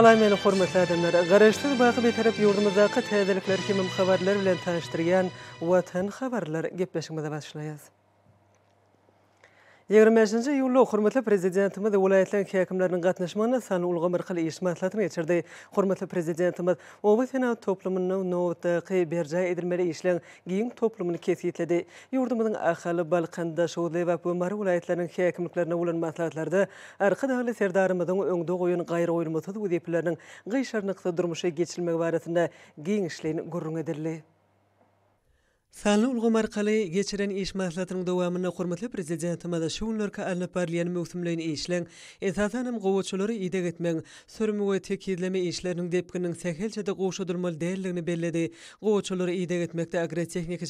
Salaay meni hormatly adamlar, garaşdyr baýy bir tarap ýurdumyzdaky täzeliklerki möhüm habarlar bilen tanıştyrýan Watan habarlar gepleşigimize başlaýas. 25-nji ýylda hormatly prezidentimiz welaýetleriň käkimleriniň gatnaşmagyna sanly ulga bir hil iş ýetirdi. Hormatly prezidentimiz Oba Senat toplumynyň nowatda gy berjaý edilmeli işleriň giň toplumyny kesgitledi. Ýurdumyň ahaly Balkanda şowly we Pömer welaýetleriniň häkimliklerine bolan maslahatlarda arka dagly serdarymyzyň öňde goýun gaýry goýulmasy we diýipleriniň gyşarnykda durmuşa geçilmegi barasynda giň işlerini gurrun edildi. Salı ulgu markalı geçiren iş mahlatının devamına hormatlı prezidentim adı şunlar ka alınıp barlayan işlen etatanım qovuçuları idag etmen sörümü ve tekirleme işlerinin depkinin sehelce de qovuçudurmal değerlerini belledi qovuçuları idag etmekte agra teknik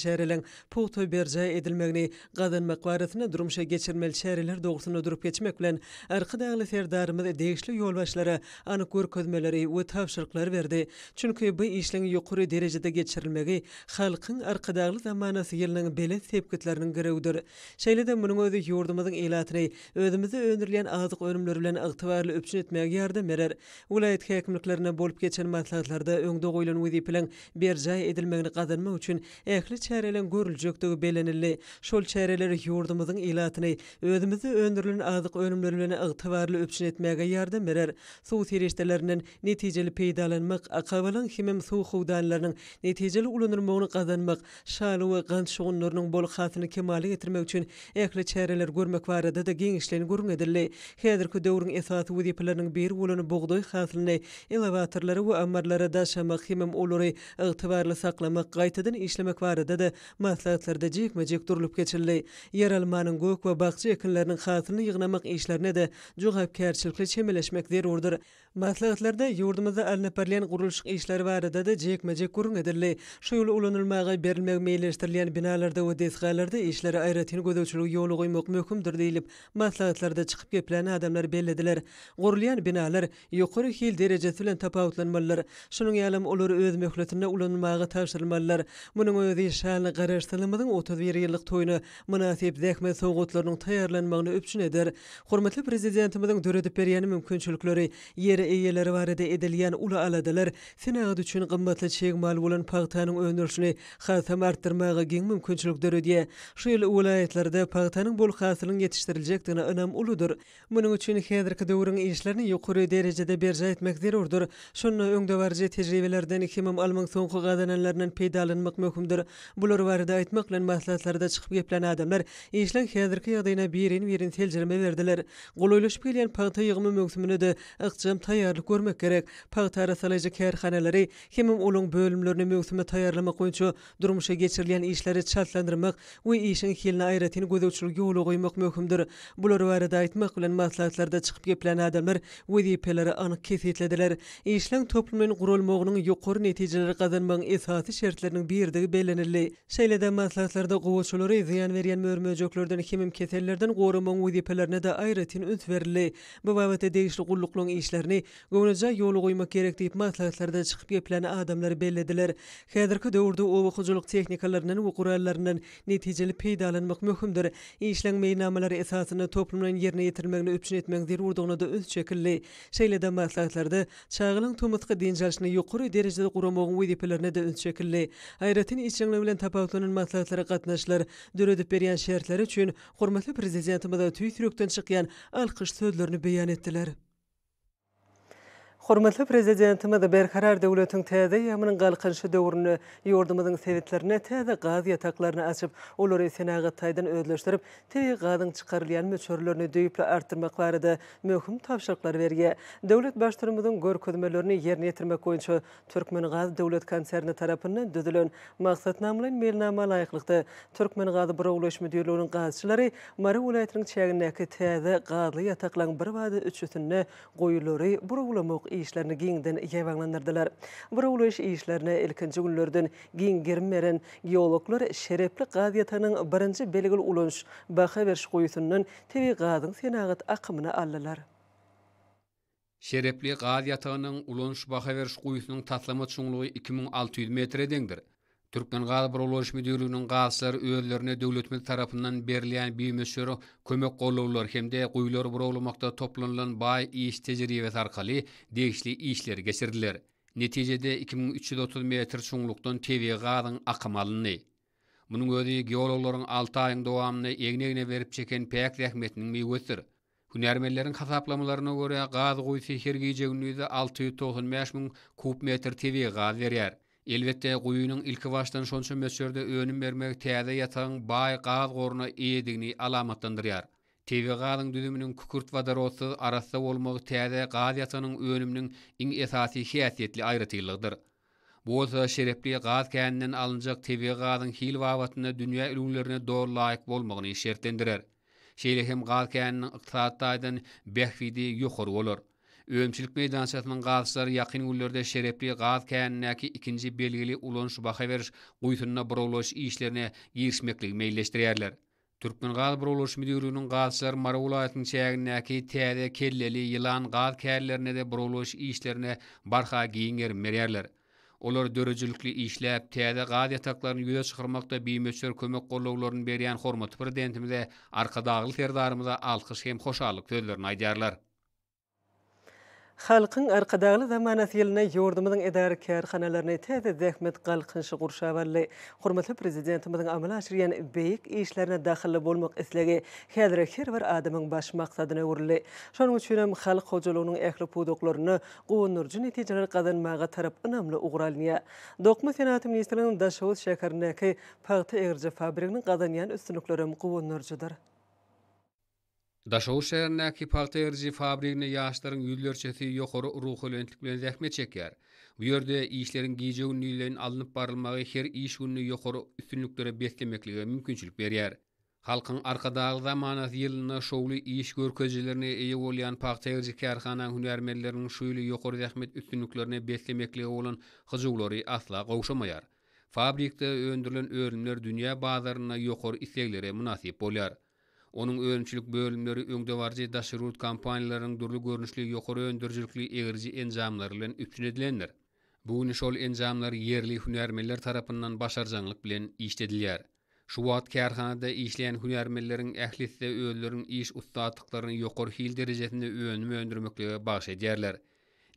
puhtoy berca edilmeni qadın makvarifini durumşa geçirmel şerler doğusunu durup geçmek bilen arka dağlı ferdarımız değişli yol başları anı kur közmeleri ve tavşırkları verdi çünkü bu işlerin yukarı derecede geçirilmeli halkın arkada Ýaly zamanasy ýylynyň beli sepketleriniň gerewdir. Şeýlede munyň özü ýurdumyzyň elatyny, özümizi öndürilen azyk önümleri bilen ygtybarly öpçün etmäge ýardam berer. Wilayat häkimliklerine bolup geçen maslahatlarda öňde goýulan wizi bilen bir jaý edilmegini gadanmak üçin ähli çäreler görüljekdigi belenilli. Şol çäreler ýurdumyzyň elatyny, özümizi öndürilen azyk önümleri bilen ygtybarly öpçün etmäge ýardam berer. Suw tereşdelerinden netijeli peýdalanmak, akawalan himem suw howdanlarynyň netijeli ulanyrmagyny gadanmak şaly we gan şugunlarynyň bol hasyny kemale getirmek üçin ekle çäreler görmek barada da giň işleni görmedirli. Häzirki döwrüň esasy we diplomatlaryň bir bolany bogdoy hasylyny elevatorlary we ammarlara da şama hemem olary ygtybarly saklamak gaýtadan işlemek barada da maslahatlarda jekmejek geçirli. Yeralmanyň gök we bagçy ekinleriniň ýygnamak işlerine de çemeleşmek Maslahatlarda ýurdumyzda da jekmejek edirli. Şu ýol ulanylmagy meýilleşdirilýän binalarda we desgalarda işleri aýratyny gözäçlik ýoly goýmak möhkümdir diýilip, maslahatlarda çykyp gepleni adamlar bellediler. Gurulýan binalar ýokary hil derejesi bilen tapawutlanmalar, şunuň ýalym olary öz möhletine ulanmagy täşirmelerler. Munyň özi şäle garaşdyrylmadyň 30 ýyllyk toýuny munasyp zähmet sowgutlarynyň taýýarlanmagyny üçin eder. Hormatly prezidentimiziň döredip berýän mümkinçilikleri ýere eýeleri barada edilýän ula aladalar, finaýat üçin gymmatly çegmal bolan paýtanyň öňürşini Xalsa ertirmaga geng mümkinçilik döredi. Şu ýyly welaýetlerde paýtanyň bol hasylyny ýetişdiriljek önem uludyr. Munyň üçin häzirki döwürin işlerini ýokary derejede berja etmek zerurdyr. Şonda öňde berje tejribelerden kimim almak soňky gadanalaryndan peýdalanmak möhümdir. Bular barada aýtmak bilen maslahatlarda çykyp geplen adamlar işleň häzirki ýadyna birin birin teljirme berdiler. Gulaýlaşyp gelen paýta ýygymy möhümüne de ýygym taýýarlyk görmek gerek. Paýta arasalajy kärhanalary kimim ulun bölümlerini möhümüne taýýarlamak üçin durmuşa geçirilen işleri çatlandırmak we işin kelini ayratyny gözüçürgi ýoluny goýmak möhümdir. Bular barada aýtmak bilen maslahatlarda çykyp gelen adamlar we diýpeleri ony kesetlediler. Işlen toplumyň gurulmagynyň ýokary netijeleri gadanmyň esasy şertleriniň biridigi belenirli. Şeýlede maslahatlarda gowuşçulary ziyan berýän mörmöjoklardan kimim keterlerden gowrumyň we diýpelerine de ayratyny üns berli. Bu wagtda değişik gullukluň işlerini gowunja ýoluny goýmak gerek diýip maslahatlarda çykyp gelen adamlar bellediler. Häzirki döwürde o wakhujuluk teknikalarının ve kurallarının neticeli peydalanmak mühümdür. İşlen meynamaları esasını toplumun yerine yetirmekle üçün etmek zirurduğuna da öz çekilli. Şeyle maslahatlarda çağılın tumutkı dincalşını yukarı derecede kuramoğun ve depelerine de öz çekilli. Ayretin işlenle ulen tapahtunun maslahatları katnaşlar dörödüp beriyan şerhler üçün hormatlı prezidentimada tüy sürükten çıkayan alkış sözlerini beyan ettiler. Hormatly prezidentimiz Berkarar döwletiniň täze ýa-mynyň galkynşy döwrüni ýurdumyzyň sewetlerine täze gaz ýataklaryny açyp, olary senagat taýdan özleşdirip, täze gazyň çykarylýan möçürlerini döýüp artyrmaklary da möhüm täşiriklär berge. Döwlet başdyrmynyň görkezmelerini ýerine ýetirmek goýunça Türkmen gaz döwlet konserni tarapyndan düzülen maksatnamaly bilenme laýyklykda Türkmen gazy birowlaş müdirliginiň gazçylary Mary ulaýatynyň çägindäki täze gazly ýataklaryň bir wady üçüsini goýulary burawlamak işlerini giyinden yevanlandırdılar. Buruğlu iş işlerini ilkinci günlerden giyin girmeren geologlar şerefli qadiyatanın barıncı belgül ulanış baxa verşi qoyutunun tevi qadın senagat akımına alırlar. Şerepli gaz yatağının ulanış baxa verşi qoyusunun tatlama 2600 metredendir. Türkmen gaz buruluş müdürlüğünün gazları öğrenlerine devletmeli tarafından berleyen bir kömek kömök kolluğulur hem de kuyular burulmakta toplanılan bay iş tecrübesi arkali değişli işler geçirdiler. Neticede 2330 metr çunluktan TV gazın akımalını. Bunun ödü geologların 6 ayın doğamını egne egne verip çeken peyak rehmetinin miyvettir. Hünermellerin hasaplamalarına göre gaz kuyusu hergeyce günlüyüde 695 kubmetr TV gaz veriyer. Elbette guýunyň ilki başdan şonça meçürde öňün bermek täze ýatan baý gal gorny edigini alamatlandyrýar. Tewe galyň düdüminiň kükürt we darosy arasynda bolmagy täze gal ýatanyň öňüniň iň esasy hiýetli aýratylygdyr. Bu da şerepli gal käninden alynjak tewe galyň hil wawatyna dünýä ulgularyna dogry laýyk bolmagyny şertlendirer. Şeýle hem gal käninden ykdatdan bähwidi ýokur bolar. Öýümçilik meýdan çatmyn gazlar ýakyn günlerde şerepli gaz kännäki ikinji belgili ulan şubaha berip, guýtunyna burawlaş işlerini girişmekligi meýilleşdirýärler. Türkmen gaz burawlaş müdirliginiň gazlar Marawla aýtyn çägindäki täze kelleli ýylan gaz kärlerine de burawlaş işlerine barha giýinger merýärler. Olar dörüjülükli işläp täze gaz ýataklaryny ýüze çykarmakda biýmeçler kömek gollaglaryny berýän hormat prezidentimize arkadaglyk herdarymyza alkyş hem hoşallyk sözlerini aydiyarlar. Xalqın arkadaqlı zamanat yılına yordumadan edari kerhanalarını tezi zahmet qalqın şiqur şavalli. Xurmatlı prezidentimizin amal aşiriyan beyik işlerine daxillı bolmaq islegi xadra her var adamın baş maqsadına urli. Şonun uçunam xalq hocalonun ehli puduqlarını qoonurcu neticilar qazan maga tarap ınamlı uğralniya. Dokma senatı ministerinin daşavuz şakarnaki pahtı egrce fabrikinin qazanyan üstünüklerim qoonurcudur. Daşoğu şehrindäki paltaýerji fabrikine ýaşlaryň ýüllerçesi ýokary ruhy lentlik bilen zähme çeker. Bu ýerde işleriň giýje günlüklerini alınıp barylmagy her iş gününi ýokary üstünliklere beklemekligi mümkinçilik berýär. Halkın arkadağı zamanı yılına şovlu iş görköcelerine iyi olayan Paktayırcı Kerkhan'a hünermelilerin şuylu yukarı zahmet üstünlüklerine beslemekle olan hızıgları asla qoşamayar. Fabrikte öndürülen öğrenimler dünya bazarına yukarı isteklere münasip olyar. Onun öňçülük bölümleri öňde barjy daşyrut kompaniýalaryň durly görnüşli ýokary öndürjilikli egerji enjamlary bilen üpjün edilendir. Bu nişol enjamlar yerli hünärmenler tarapyndan başarjanlyk bilen işledilýär. Şu wagt kärhanada işleýän hünärmenleriň ählisde öýlüriniň iş ustalyklaryny ýokary hil derejesinde öňüme öndürmekle baş edýärler.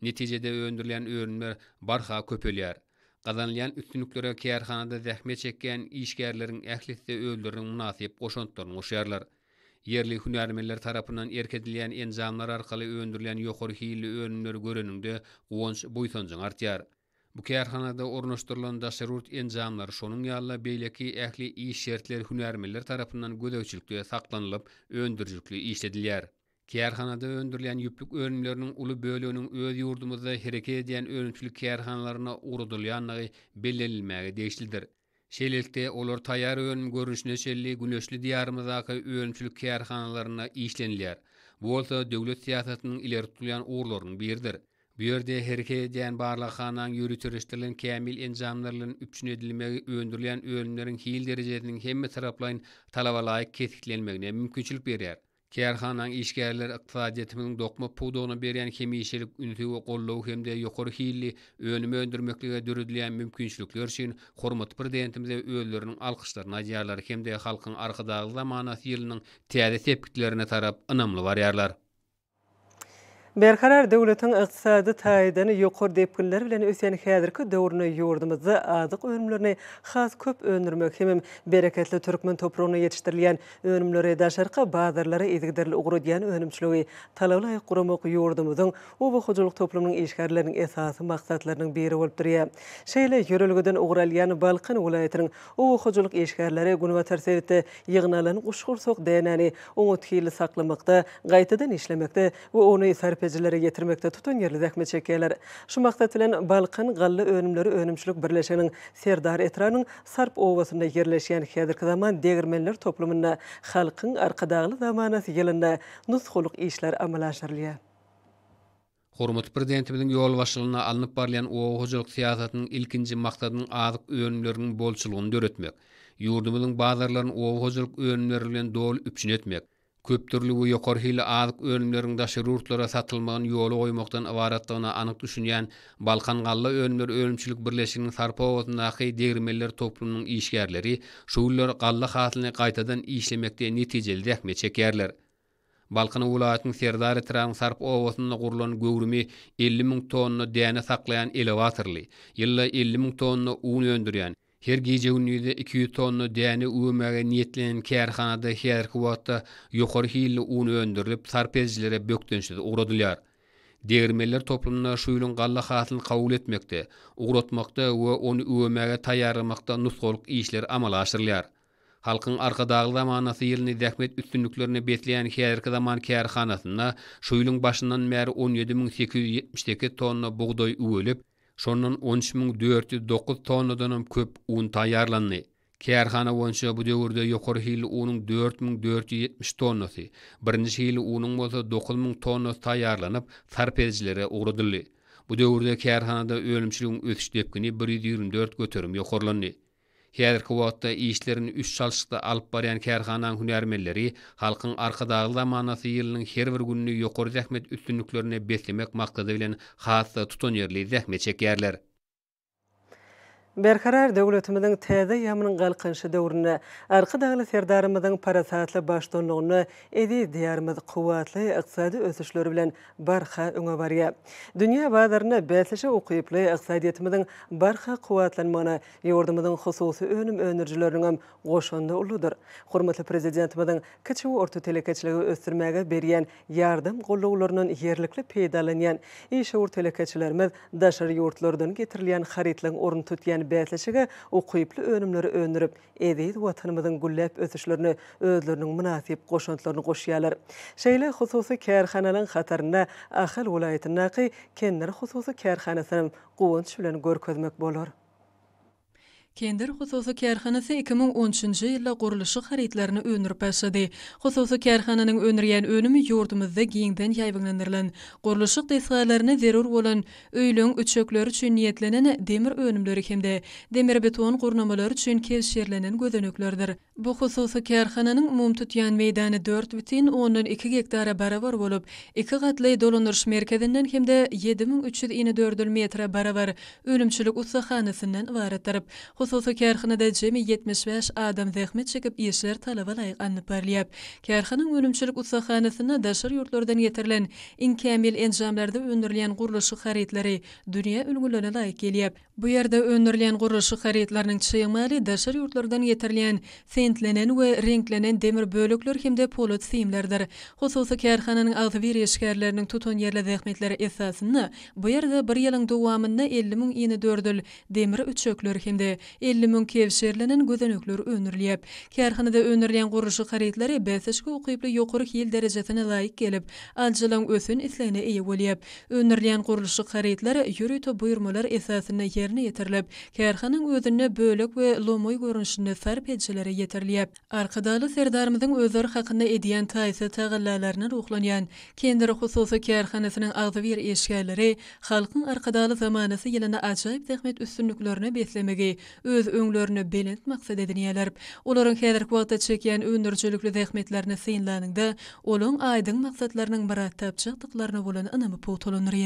Netijede öndürilen öňler barha köpelýär. Gazanlyan üstünlüklere kärhanada zähmet çekýän işgärleriň ählisde öldürilmesi münasip oşontdyr. Yerli hünärmenler tarapından erk enzamlar arkalı öndürülen yokur hiyyli öğrenler görününde uons buytoncun artyar. Bu kerhanada ornoşturlan da serurt enzamlar sonun yalla beylaki ehli iyi şertler hünärmenler tarapından gudavçilikliyle saklanılıp öndürcülikli işlediler. Kerhanada öndürlen yüplük öğrenlerinin ulu bölününün öz yurdumuzda hirekeyy hirekeyy hirekeyy hirekeyy hirekeyy hirekeyy hirekeyy Şelilte olur tayar ön görünüşine şelli güneşli diýarymyzdaky öwrençilik kärhanalaryna işlenýär. Bu bolsa döwlet siýasatynyň ileri tutulayan uğurlaryň birdir. Bu ýerde herke diýen barlyk hanan ýürütürişdirilen kämil enjamlaryň üçin edilmegi öwrendirilen öwrenimleriň hil derejesiniň hemme taraplaryň talaba laýyk ketiklenmegine mümkinçilik Kerhanan işgärler iqtisadiyatymyň dokma pudonu berýän kemi işçilik ünity we hemde ýokary hilli önüme öndürmeklige dürüdilýän mümkinçilikler üçin hormat prezidentimize öýlerini alkyşlar najarlar hemde halkyň arkadaşlygy zamanat ýylynyň täze tarab tarap ynamly barýarlar. Berkarar devletin iqtisadi taidini yukur depkiller bilen ösiyan häzirki dörrna yurdumuzda adıq önümlörne xas köp önürmek himim bereketli türkmen toprağını yetiştirliyen önümlörre daşarqa bazarlara edigdirli uğrudiyan önümçlöwi talavlai quramok yurdumuzun ubu xuculuk toplumunun işgarlarinin esas maqsatlarinin biri olib duriya. Şeyle yorulgudun balqin ulayitirin ubu xuculuk işgarlari gunu vatar sereti yigna lini uqiyy uqiyy uqiyy uqiyy uqiyy uqiyy uqiyy uqiyy bezirleri getirmekte tutun yerli dekme çekeler. Şu maktetilen balkın gallı önümleri önümçülük birleşenin serdar etranın sarp oğvasında yerleşen hedirik zaman degirmenler toplumunna halkın arka dağlı zamanas yelinna nuskuluk işler amalaşarlıya. Hormut prezidentimizin yol başlığına alınıp barlayan o hocalık siyasatının ilkinci maktadının azık önümlerinin bolçılığını dörütmek. Yurdumuzun bazarlarının o hocalık önümlerinin doğal üpçün etmek. Köp bu yokor hili ağzık ölümlerin daşı rurtlara satılmağın yolu oymaktan avarattağına anıq düşünyen Balkan Galla ölümler ölümçülük birleşiklinin sarpa oğazın dağı degrimeller toplumunun işgərleri, şuhullar Galla qaytadan işlemekte neticeli dəkme çekerler. Balkan Ulaatın serdari tıran sarp oğazın dağı gürlun 50 mün tonu dəni saqlayan elevatorli, yılla 50 mün un öndüryan, Her gece ünnüde 200 tonnu dəni uyumaga niyetlenen kərxanada hər qovatda yuqur hilli un öndürüb tarpezcilərə bökdünçdi uğradılar. Degirmeler toplumuna şuylun qalla xatın qəbul etməkdə, uğratmaqda və onu uyumaga tayarlamaqda nusqoluq işler amala aşırılar. Halkın arka dağlı damanası yerini dəkmet üstünlüklərini betləyən xəyərkə daman kəyər xanasına, başından məri 17.872 tonna buğdoy uvölüb, Şonun 13409 tonnadan köp un tayarlandı. Kerhana wonşa bu döwürde ýokary hili onuň 4470 tonnasy. Birinji hili unyň bolsa 9000 tonna tayarlanyp, tarpejlere ugradyldy. Bu döwürde kerhanada ölümçiligiň ötüşdepkini 124 götürüm ýokarlandy. Häzirki wagtda işlerini üç çalşykda alyp barýan kärhananyň hünärmenleri halkyň arkadaýy zamanasy ýylynyň her bir gününi ýokary zähmet üstünliklerini beslemek maksady bilen hasa tutunýarly zähmet çekýärler. Berkarar döwletimiziň täze ýamynyň galkynşy döwrüne arky daglı serdarymyzyň parasatly başdanlygyny edi diýermiz quwwatly ykdysady ösüşleri bilen barha öňe barýa. Dünýä bazaryna bäsleşe ukyply ykdysadyýetimiziň barha quwwatlanmagyna ýordumyzyň hususy önüm önerjileriniň hem goşunda uludyr. Hormatly prezidentimiziň kiçik we orta telekeçiligi ösdürmäge berýän ýardym gollaglarynyň ýerlikli peýdalanýan işe orta telekeçilerimiz daşary ýurtlardan getirilýän xaritlaryň orun tutýan ýene bäsleşige o quyply önümleri önürip edeýdi watanymyzyň gullap ösüşlerini özleriniň munasyp goşantlaryny goşýarlar. Şeýle hususy kärhanalaryň hatarynda Ahal welaýatynyň naqy kenner hususy kärhanasynyň gowun şulany görkezmek bolar. Kendir hususy kärhanasy 2013-nji ýylda gurulyşy haritlerini önürip başlady. Hususy kärhananyň önürýän önümi ýurdumyzda giňden ýaýbylandyrylan. Gurulyşy desgärlerini zerur bolan öýlüň üçökleri üçin niýetlenen demir önümleri hemde demir beton gurnamalar üçin kelşerlenen gözenöklerdir. Bu hususy mumtutyan umum 4 meýdany 10 bütin 2 gektara barabar bolup, 2 gatly dolanyş merkezinden hemde 7324 metre barabar ölümçilik ussahanasyndan ibaratdyr. Hususy kärhinede jemi 75 adam zähmet çekip işler talaba laýyk anny parlyap. Kärhinin ölümçilik usahanasyna daşyr ýurtlardan ýetirilen inkamil enjamlarda öndürilen guruluşy haritleri dünýä ülgülere laýyk gelýär. Bu ýerde öndürilen guruluşy haritlarynyň çyýmaly daşyr ýurtlardan getirilen sentlenen we renklenen demir bölekler hemde polat simlerdir. Hususy kärhinanyň agzyr ýeşgärleriniň tutun ýerle zähmetleri esasyny bu ýerde bir ýylyň dowamyny 50 000 ýene dördül demir üçökler hemde 50 mün kevşerlenin gözenöklür önürliyip. Kerhanı da önürliyen gurruşu qaritleri bethesku uqiblu yokuruk yil derecesine layik gelip. Ancalan ösün itlene iyi uliyip. Önürliyen gurruşu qaritleri yürütü buyurmalar esasini yerini yitirlip. Kerhanı ndi bölü ve lomoy bölü bölü bölü bölü bölü bölü bölü bölü bölü bölü bölü bölü bölü bölü bölü bölü bölü Kendir eşkəlləri, xalqın zamanası zəhmet üstünlüklərini öz öňlerini belent maksat edinýärler. Olaryň häzirki wagtda çekýän öňdürçülükli zähmetlerini synlanyňda, olaryň aýdyň maksatlarynyň bir tapçyqdyklaryny bolan ynamy potulanyr.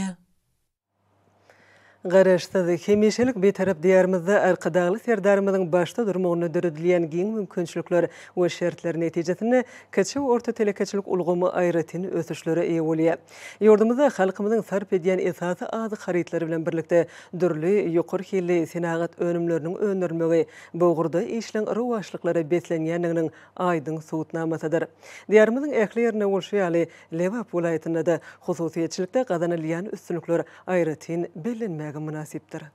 Garaşdady hemişelik betarap diýerimizde arkadaşlyk serdarymyň başda durmagyny döredilýän giň mümkinçilikler we şertler netijesinde kiçik orta telekeçilik ulgamy aýratyn ösüşlere ýe bolýar. Ýurdumyzda halkymyzyň sarp edýän esasy az haritlary bilen birlikde dürli ýokur hilli sanagat önümlerini önürmegi bu gurda işleň rowaşlyklara beslenýänliginiň aýdyň sowutnamasydyr. Diýerimiziň ähli ýerine bolşy ýaly Lewa pulaýetinde hususiýetçilikde gazanylýan üstünlikler aýratyn bilinmegi аяғы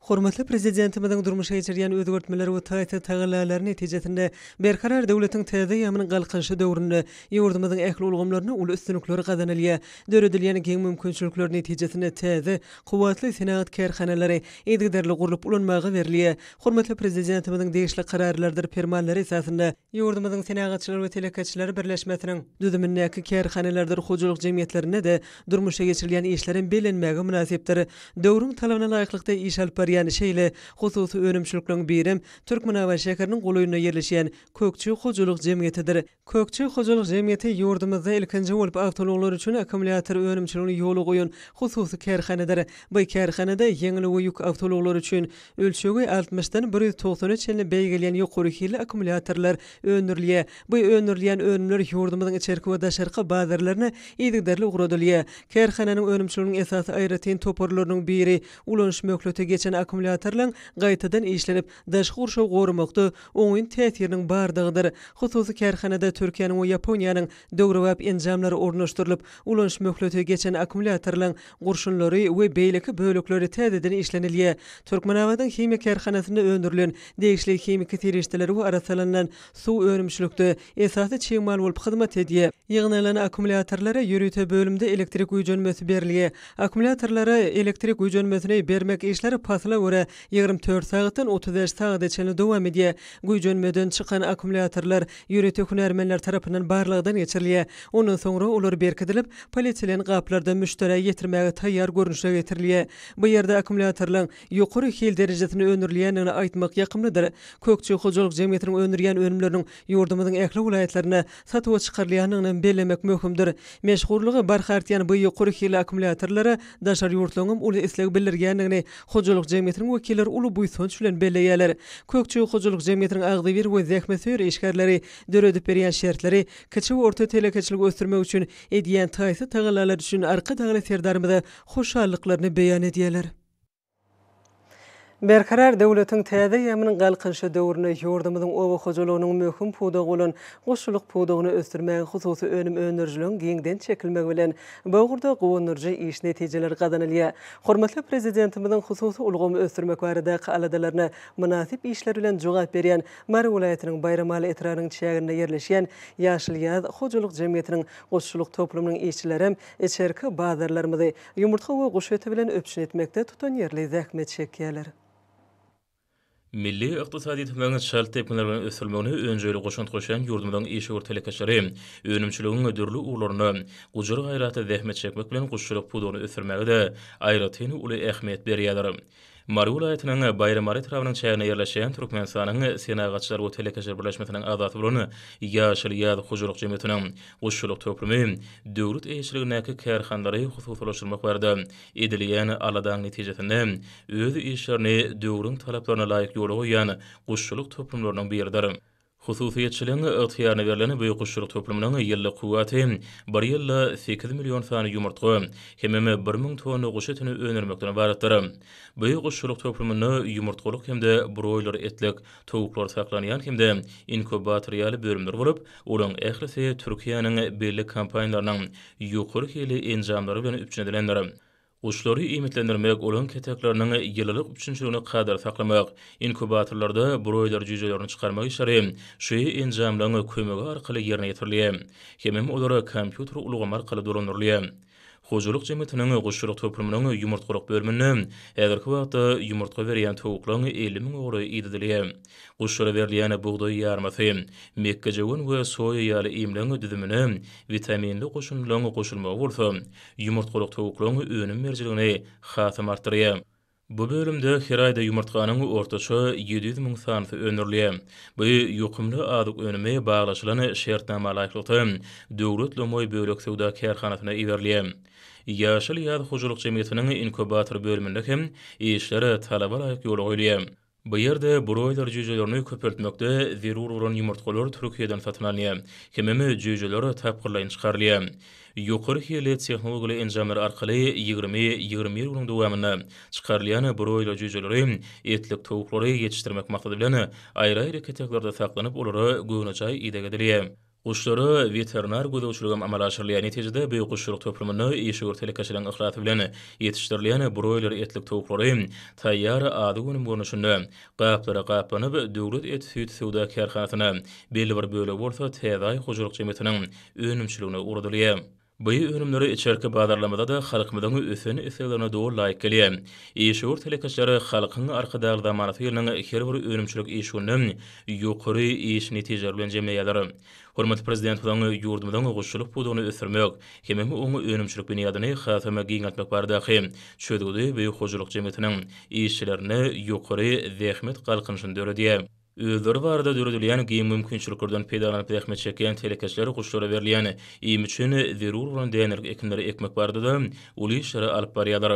Hormatly prezidentimizin durmuşa geçirýän özgörtmeleri we taýta taýgalaryň netijesinde berkarar döwletiň täze ýamynyň galkynşy döwründe ýurdumyzyň ähli ulgamlaryny uly üstünlikleri gazanalýa, Döredilýän giň mümkinçilikleri netijesinde täze quwwatly sanaat kärhanalary edigderli gurulyp ulanmagy berilýär. Hormatly prezidentimizin degişli kararlarydyr permanlary esasynda ýurdumyzyň sanaatçylary we telekatçylary birleşmesiniň düzümindäki kärhanalarda hojulyk jemgyýetlerine-de durmuşa geçirilýän işleriň belenmegi münasibetleri döwrüm talabyna laýyklykda iş yani şeýle hususy önümçülükleriň birim Türkmenawa şäheriniň goluyna yerleşýän Kökçü hojuluk jemgyýetidir. Kökçü hojuluk jemgyýeti ýurdumyzda ilkinji bolup awtolonlar üçin akkumulator önümçülükleriň ýoly goýan hususy kärhanadyr. Bu kärhanada ýeňil we ýük awtolonlar üçin ölçegi 60-dan 193 çenli beýgelen ýokary hilli akkumulatorlar önürliýe. Bu önürlýän önümler ýurdumyzyň içerki we daşarky bazarlaryna ýetirdirli ugrudylýe. Kärhananyň önümçülüginiň esasy aýratyn toporlarynyň biri ulanyş möhlete geçen akkumulyatorlaryň qaytadan işlenip, daşky urşaw gorumakda oňyň täsiriniň bardygydyr. Hususy kärhanada Türkiýanyň we Yaponiyanın döwrewap enjamlary ornaşdyrylyp, ulanş möhletine geçen akkumulyatorlaryň gurşunlary we beýleki bölekleri täzeden işlenilýe. Türkmenawadyň himiýa kärhanasynda öndürilen degişli himiýa täsirleri we arasalanan suw örümçülükde esasy çeýmal bolup hyzmat edýe. Ýygnalan akkumulyatorlara ýürütä bölümde elektrik uýjanmasy berilýe. Akkumulyatorlara elektrik uýjanmasyny bermek işleri pas ýaşyla görä 24 sagatdan 35 sagat geçeni dowam edýär. Güýjön meden çykan akkumulatorlar ýüri töknärmenler tarapynyň barlygyndan geçirilýär. Onuň soňra ular berkidilip, polietilen gaplarda müşterä ýetirmäge taýýar görnüşe getirilýär. Bu ýerde akkumulatorlaryň ýokary hil derejesini öndürilýändigini aýtmak ýakymlydyr. Kökçi hojalyk jemgyýetiniň öndürýän önümleriniň ýurdumyň ähli welaýetlerine satyp çykarylýanyny bellemek möhümdir. Meşhurlygy bar hartyany bu ýokary hil akkumulatorlary daşary ýurtlaryň uly isleg bilýärligini hojalyk Cemiyetin vekiller ulu buy sonç bilen belleyeler. Kökçü hojuluk cemiyetin agdy bir we zekme işgärleri döredip berýän şertleri kiçi we orta telekeçilik ösdürmek üçin edýän taýsy tagalary üçin arka tagly serdarmyda hoşallyklaryny beýan edýärler. Berkarar dövlətin tədə yəminin qalqınşı dövrünə yordumudun ovu xoculuğunun möhüm pudoq olun, quşuluq pudoğunu östürməyən önüm önürcülün gengdən çəkilmək bilen, boğurda qoğunurcu iş neticələr qadın iliyə. Xormatlı prezidentimizin xususu ulğumu östürmək varədə qaladalarını münasib işlər ilən cüqat beriyən Mari ulayətinin bayramalı etrarının çiyagrına yerləşiyən Yaşıl Yaz xoculuq cəmiyyətinin quşuluq toplumunun işçilərim içərki yumurtqa və öpçün yerli Milli iqtisadi tümeni çal tepkinlerle ösülmeğine öncelik koşan tkoşan yurdumdan işe ur telekaçari, önümçülüğün ödürlü uğurlarını, gucur gayratı zehmet çekmek bilen kuşçuluk pudonu ösülmeğe de ayratini ulu ehmiyet beriyadarım. Marula ayetinin Bayramari aretravnan çayna yerleşen Türkmen sanang sena gaçlar otele keşer birleşmetnan azat bolunu yaşyl yaz huzurluq jemetnan uşuluq toprumi döwrut eşligine ki kerhandary huzurluşma aladan netijetinde öz işlerini döwrün talaplaryna layık ýolugy ýany uşuluq toprumlarynyň bir ýerdir. Kusuthiye çilin ıtiyana verilene büyük uçuruk toplumunan yelle kuvati 8 milyon fani yumurtgu hemimi 1 mung tuanlu gushetini önermekdana varatdara. Büyük uçuruk toplumunna hemde broiler etlik, tuvuklar saklanayan hemde inkubatoriali bölümdür vorup, ulan ehlisi Türkiyy belli Türkiyy Türkiyy Türkiyy Türkiyy Türkiyy Türkiyy Uçları iyimitlendirmek olan keteklerinin yelilik üçünçüğünü qadar saklamak, inkubatorlarda broylar cücelerini çıkarmak işari, şuyi incamlığını kuymaga arqalı yerine yitirliyem. Kemim olara kompüter uluğum arqalı durunurliyem. Hojuluk jemetinin ögüşürük töprümünün yumurtquruq bölümünü ägirki wagtda yumurtqa berýän tuguklaryň 50 000 ory ýetdirilýär. Goşulara berilýän buğdoy ýarmasy, Mekke jewin we soýa ýaly iýmlenýän düdümini vitaminli goşunlaryň goşulmagy bolsa, yumurtquruq tuguklaryň öňüm merjiligini hatam artyrýar. Bu bölümde Hirayda yumurtqanın ortaça 700 mung sanfı Bu yukumlu adıq önümeyi bağlaşılanı şerhtnama layiqlıqtı. Dövrutlu moy bölüksevda kerhanatına iverliye. Yaşıl yad xujuluk cemiyetinin inkubator bölümündeki işlere talabal ayak yolu oyluya. Bu yerde broiler cücelerini köpürtmekte zirur uran yumurtkolor Türkiye'den satınanya. Kimimi cüceler tapkırlayın çıkarlıya. Yukur hili tehnologili encamir arkali 20-20 urundu uamina. Çıkarliyana broyla cüceleri etlik tovuklari yetiştirmek maqtadibliyana ayra-ayra kateklarda taqlanib olara guna cay Uşları veterinar gözüçlügem amalaşyrly ýa-ni tejide bu ýuşuruk töprümini ýeşi görtelik kaşylan ihrat bilen ýetişdirilýän broiler etlik towuklary taýýar ady günüm görnüşünde gaýaplara gaýapyny we döwlet et süýt söwda kärhatyny belli bir bölegi bolsa täzäi hujuruk cimitinin önümçiligini urdylýar. Bu ürünleri içerki bağdarlamada da halkımızın üsünü üsüllerine doğru layık gelýär. İşi ur telekaçları halkın arka dağlı zamanatı her bir ürünçülük işinin yukarı iş bilen cemleyeleri. Hürmetli prezident hudany ýurdumdan goşulyp bolany ösürmek, kimimi oňa önümçilik bilen ýadyny hatama giňetmek barada hem çödügüdi beýik hojulyk jemgyýetiniň işçilerini ýokary zähmet galkynyşyndyr diýe. Ölgör barada dürüdülýän giýim mümkinçiliklerden peýdalanyp ähmet çekýän telekeşleri guşlara berilýän iň üçin zerur bolan däner ekmek barada da uly şara alyp barýarlar.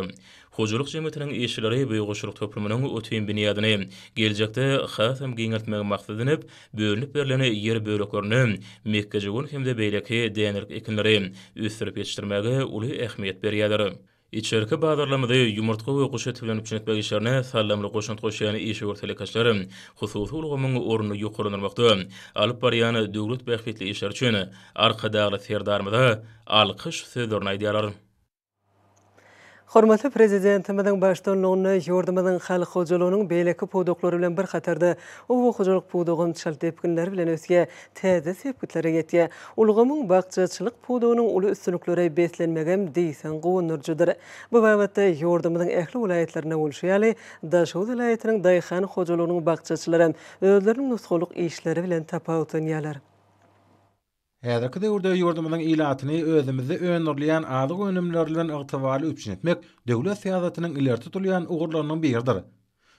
Hojuruk jemgyýetiniň işçileri bu guşluk töpürmäniň ötüň binýadyny, geljekde hatam giňertmek maksadynyp bölünip berilýän ýer bölüklerini Mekkeje gün hemde beýleki däner ekinleri üstüne geçirmäge uly ähmiýet berýärler. İçerki bağdarlamada yumurtka ve kuşa tüvlenip çinit bagişlerine sallamlı kuşant kuşa yani işe ortali kaşları khususu ulu gomongu ornu yukurundan vaktu alıp bariyana dugulut bekhfitli işler çün arka dağla serdarmada alkış sözdorna idiyalar. Hormatly prezidentimizning başdanlygyny ýurdumyzyň halk hojalygynyň beýleki podoklary bilen bir hatarda uwu hojalyk podogyny çaldyp günler bilen özge täze sepkitlere ýetdi. Ulgymyň bagçyçylyk podogynyň uly üstünlikleri beslenmegem diýsen gowunurjydyr. Bu wagtda ýurdumyň ähli welaýetlerine ulşyaly, daşaw welaýetiniň daýhan hojalygynyň bagçyçylary özleriniň nusgulyk işleri bilen tapawutyn ýalar. Häzirki de urda yurdumyň ilatyny özümizi öňürleýän aýdyg önümler bilen üçin etmek döwlet syýasatynyň ilerde tutulýan ugurlarynyň biridir.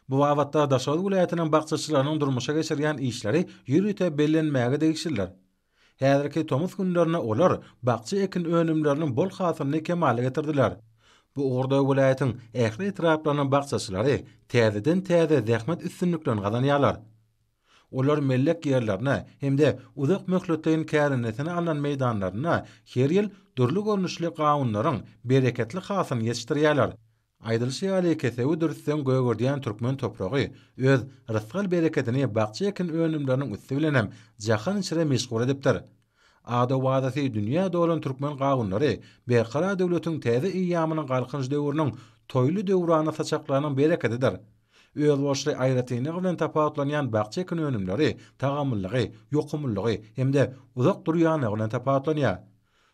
Bu wagtda Daşgöz welaýatynyň bagçyçylarynyň durmuşa geçirýän işleri ýürüte bellenmäge degişdirler. Häzirki tomus günlerini olar bagçy ekin önümleriniň bol hasylyny kemal getirdiler. Bu ugurda welaýatynyň ähli etraplaryndan bagçyçylary täzeden täze zehmet üstünlikden gazanýarlar. olar mellek yerlerine hem de uzak möhlütteyin kerenetini alan meydanlarına her yıl durlu görünüşlü kaunların bereketli hasını yetiştiriyalar. Aydılşı Ali Kesevi dürüstten göğe gördüyen Türkmen toprağı öz rızkal bereketini bakçı yakın önümlerinin üstü bilenem cahan içine meşgur ediptir. Ada wadasy dünýä dolan türkmen gawunlary Berkara döwletiniň täze iýamynyň galkynç döwrüniň toýly döwrana saçaklanan bereketidir. Öl başlı ayrıtyny gülen tapatlanýan bagça önümleri, tagamullygy, ýokumullygy hemde uzak duruyany gülen tapatlanýa.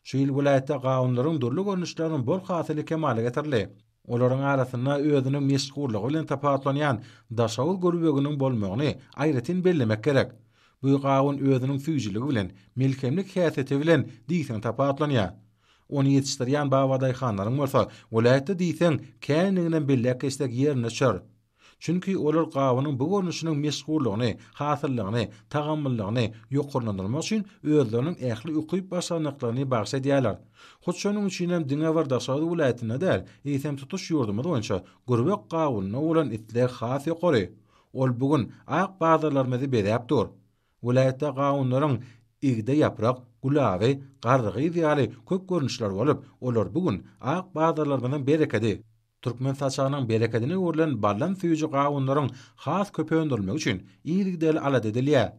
Şu ýyl welaýetde gaýunlaryň durly görnüşleriniň bol hatly kemalyga getirli. Olaryň arasynda özüni meşgullyg bilen tapatlanýan daşawul gurbegiň bolmagyny ayrıtyn bellemek gerek. Bu gaýun özüniň süýjiligi bilen, melkemlik häsiýeti bilen diýsen tapatlanýa. Onu ýetişdirýän baýwadaý xanlaryň bolsa, welaýetde diýsen kenenden bellek geçdik ýerini Çünki olar qavının bu görünüşünün meşhurluğunu, xatırlığını, tağammıllığını yoqurlandırmaq üçün özlərinin əhli uquyub başanıqlarını bağsa deyirlər. Xoçonun üçün də dünya var da sadə ulaytına də ehtim tutuş yurdumuz oyunça qurbaq qavının olan itlər xafi qoru. Ol bu gün aq bağdarlar mədə bədəb dur. Ulaytda qavunların igdə yapraq, qulağı, qardığı ziyali kök görünüşlər olub, olar bu gün aq bağdarlarından bərəkədi. Türkmen saçağının berekedini görülen barlan suyucu gaunların has köpöndürülmek üçin iyilik ala dediliye.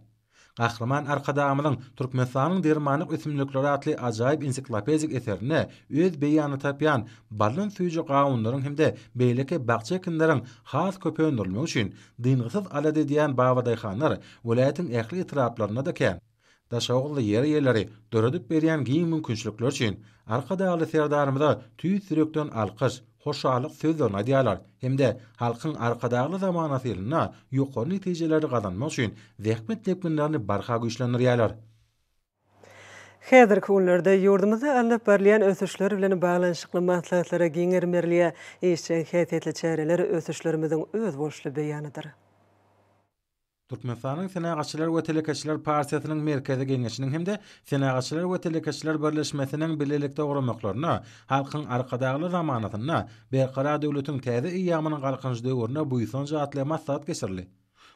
Qahraman arkadaşımın Türkmenistan'ın dermanik isimlikleri adlı acayip ensiklopedik eserine öz beyanı tapyan Barlın Süyücü Qaunların hem de Beyleke Bağçı Kınların has köpöndürülme üçün dinğisiz ala diyen Bağvaday Xanlar velayetin ehli da kem. Daşağıqlı yeri yerleri dörödüp beriyan giyin mümkünçlükler üçün arkadaşlı serdarımıda tüyü sürekten hoşalyk söz ona diýerler. Hemde halkyň arkadaşly zamanasyna ýokary netijeleri gazanmak üçin zähmet depgünlerini barha güýçlendirýärler. Heder kullarda yurdumuzda alıp berilen ösüşler bilen baglanşykly maslahatlara giňer merliye işçi hetetli çäreler ösüşlerimizin öz boşly beýanydyr. Türkmenistanyň Senagatçylar we Telekeçiler Partiýasynyň merkezi geňeşiniň de Senagatçylar we Telekeçiler Birleşmesiniň birlikde ogramaklaryna, halkyň arkadaşly ramanatyna, beýkara döwletiniň täze ýaýmanyň galkynjy döwrüne bu ýa-da saat maslahat geçirildi.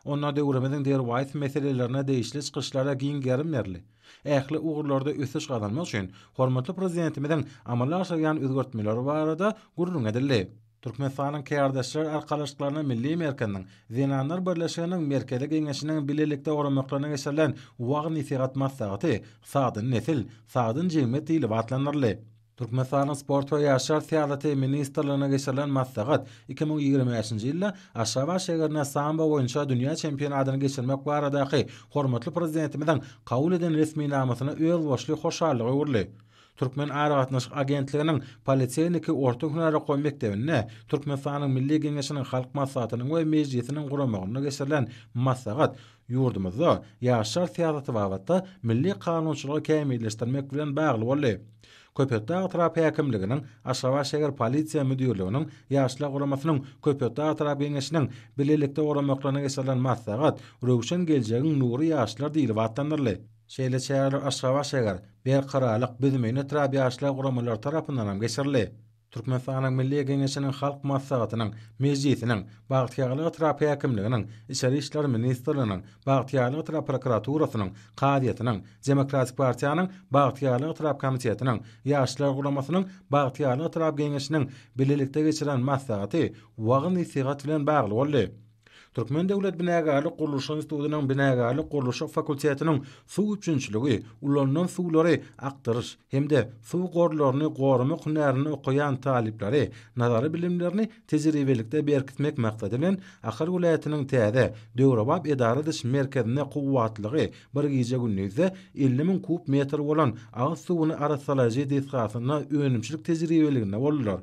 Onda döwrümiň diýer meselelerine değişikli çykyşlara giň gerim berildi. Ähli ugurlarda üçin hormatly prezidentimiziň amala aşyrýan özgörtmeleri barada Türkmenistanyň kardeşler arkadaşlaryna Milli Merkeziň Zinanlar Birleşiginiň merkezi geňeşiniň bilelikde oramaklaryna geçirilen Wagni Sigat Masagaty, Sadyn Nesil, Sadyn Jemet ýa-da Watlanarly. Türkmenistanyň sport we ýaşar siýasaty ministrligine geçirilen Masagat 2020-nji ýylda Aşgaba şäherine samba boýunça dünýä çempionatyny geçirmek baradaky hormatly prezidentimiziň kabul eden resmi namasyna öz başly hoşarlygy Türkmen Arawatnaş agentliginiň politsiýanyky orta hunary goýmak däwrinde Türkmenistanyň milli geňeşiniň halk maslahatynyň we mejlisiniň guramagyny geçirilen maslahat ýurdumyzda ýaşar siýasaty wagtda milli kanunçylygy kämilleşdirmek bilen bagly boldy. Köpetda atrap häkimliginiň Aşgabat şäher polisiýa müdirliginiň ýaşlar guramasynyň Köpetda atrap geňeşiniň bilelikde guramaklaryny geçirilen maslahat Rowşan geljegiň nuru ýaşlar diýilýär atlandyrly. şeýle çäýärler aşgaba şeýär. Bir karalyk bizmeýne trabi aşlar guramalar tarapyndan hem geçirli. Türkmenistanyň Milli Geňeşiniň halk maslahatynyň mejlisiniň Bagtyýarlyk trapi hakimliginiň içeri işler ministrliginiň Bagtyýarlyk trap prokuraturasynyň Demokratik partiýanyň Bagtyýarlyk trap komitetiniň ýaşlar guramasynyň Bagtyýarlyk trap geňeşiniň bilelikde geçiren maslahaty wagny sigat bilen bagly Türkmen Devlet Binagalik Kuruluşu Institutunun Binagalik Kuruluşu Fakültetinin su üçünçlüğü ulanının suları aktarış hem de su korlarını korumu hünerini okuyan talipleri nazary bilimlerini tecrübelikte berkitmek maksadilin Akhir Gulayetinin tədi Dövrabab Edara Dış Merkezine kuvvatlıqı bir 50.000 kub metr olan suwuny suvunu arasalajı disqasına önümçülük tecrübelikine olulur.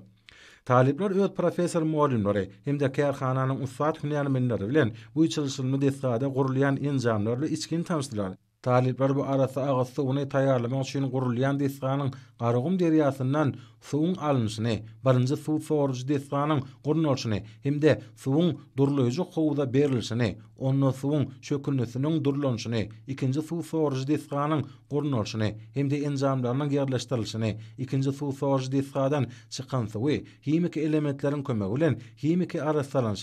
Talibler öz professor muallimleri hem de kärhananyň ussat hünärmenleri bilen bu ýyçylyşmy desgada gurulýan enjanlary içkin tanysdylar. Talipler bu arası ağızsı ona tayarlamak için gurulayan desganın Qarugum deriyasından suun alınışını, barıncı su soğurucu desganın gurulayışını, hem de suun durulayıcı kovuda berilşini, onno suun şökülnüsünün durulayışını, ikinci su soğurucu desganın gurulayışını, hem de encamlarına gerleştirilşini, ikinci su soğurucu desgadan çıkan suvi, himiki elementlerin kömü olen himiki arası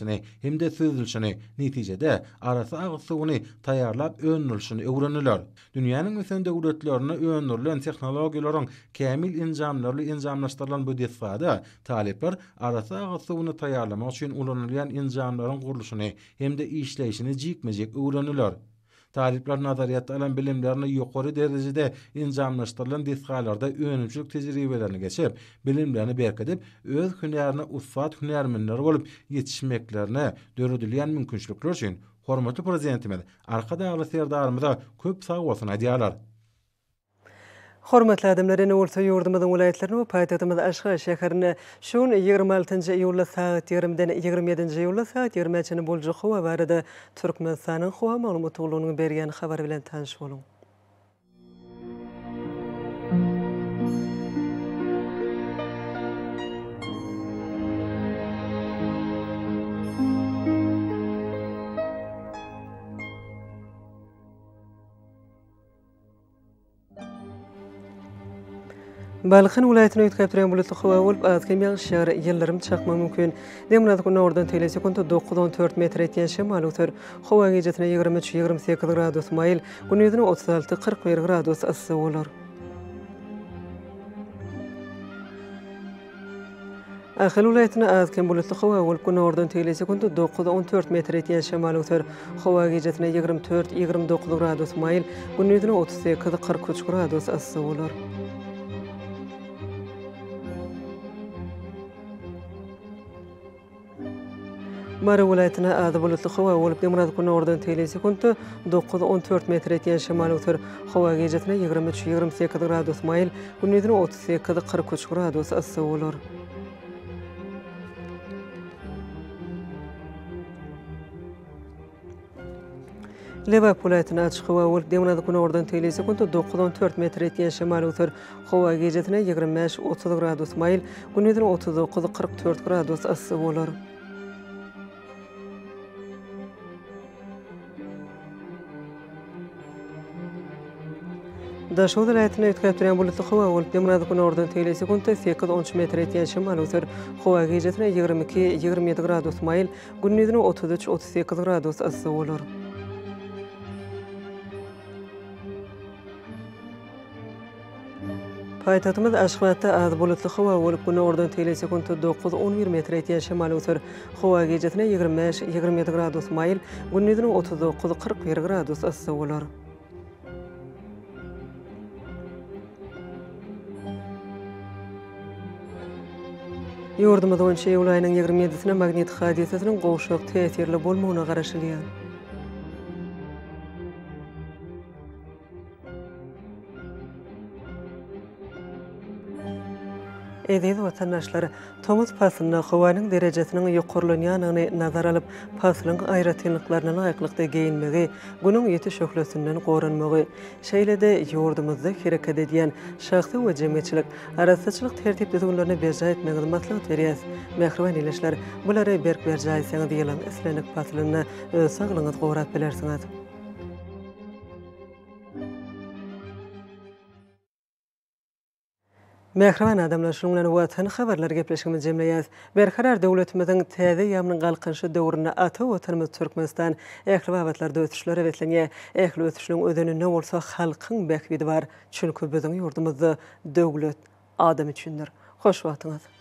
hem de sözülşini, neticede arası ağızsı ağızsı ağızsı ağızsı ýetirler. Dünýäniň ösünde uratlaryna öwrenilen tehnologiýalaryň kämil injamlary injamlaşdyrylan bu defada talepler arasa gysyny taýarlamak üçin ulanylan injamlaryň gurulyşyny hem de işleýişini jikmejek öwrenilýär. Talipler nazariyatta alan bilimlerini yukarı derecede incamlaştırılan dizgalarda önümcülük tecrübelerini geçir, bilimlerini berk edip, öz hünarına ufad hünarminler olup yetişmeklerine dörüdülüyen mümkünçlükler için Hormatly prezidentime. arka daýaly serdarymyza köp sag bolsun adyalar. Hormatly adamlaryň ulusy ýurdumyzyň welaýatlaryny we paýtagymyz Aşgabat şäherini şuň 26 nji ýulda saat 20-den 27-nji ýulda saat 20-çäni boljak howa barada Türkmenistanyň howa maglumaty ulunyň bergen habar bilen tanış boluň. بالغن ولايتنا يتكابترين بلد الخواول بآد كميا الشارع يلرم تشاقما ممكن ديمنا دقنا وردن تيليسي كنت دوقضون تورت متريتين شمالو تر خواهي جتنا يغرمت يغرم ثيك غرادوث مايل كن يدنا أتصال تقرق غرادوث السولر آخر ولايتنا آد كان بولت خواول كنا وردن تيليسي كنت دو قضون تورت متريتين شمال وثر خواهي جتنا يغرم تورت يغرم دو قضو غرادوث مايل كن يدنا أتصال تقرق غرادوث السولر Mara vilayatyna ady bulutly howa bolup demirat kuny ordan tele sekundy 9-14 metre etýän şemal öter. Howa gejetine 23-28 gradus mail, 38-43 gradus Leva ordan tele sekundy 9-14 metre etýän şemal öter. Howa gejetine 25 Da şu dilatyny ýetirip duran bulutly howa bolup demirada kuny ordan tele sekunda 13 metr etýän şimal öter. Howa gejetine 22-27 gradus mail, gündüzini 33-38 gradus ysy bolar. Paýtagymyz Aşgabatda az bulutly howa bolup gün ordan tele sekunda 9-11 metr etýän şimal öter. Howa gejetine 25-27 gradus mail, gündüzini 39-41 gradus ysy bolar. Yurdumuz onçe ulaýynyň 27-sinde magnit hadisesiniň gowşak täsirli bolmagyna garaşylýar. Edeyiz vatandaşları Tomuz pasında xovanın derecesinin yuqurlunyanını nazar alıp paslın ayratiyyliklarının ayaklıqda geyinmeği, gunun yeti şöhlüsünün qorunmeği, şeyle de yoğurdumuzda hirakad ediyen şahsi ve cemiyetçilik, arasaçılık tertip dizimlerini berca etmeni maslan teriyas, mehruvan ilişler, bulara berk berca etmeni, bilersiniz. Mehrewan adamlar şunu watan habarlar gepleşigimi jemleýär. Berhara döwletimiziň täze ýamyň galkynşy döwrüne ata oturmy Türkmenistan ähli wabatlarda ötüşler ewetlenýär. Ähli ötüşliň ödeni näme bolsa halkyň bäkwidi bar. Çünki bizim ýurdumyzda döwlet adam üçindir. Hoş wagtlar.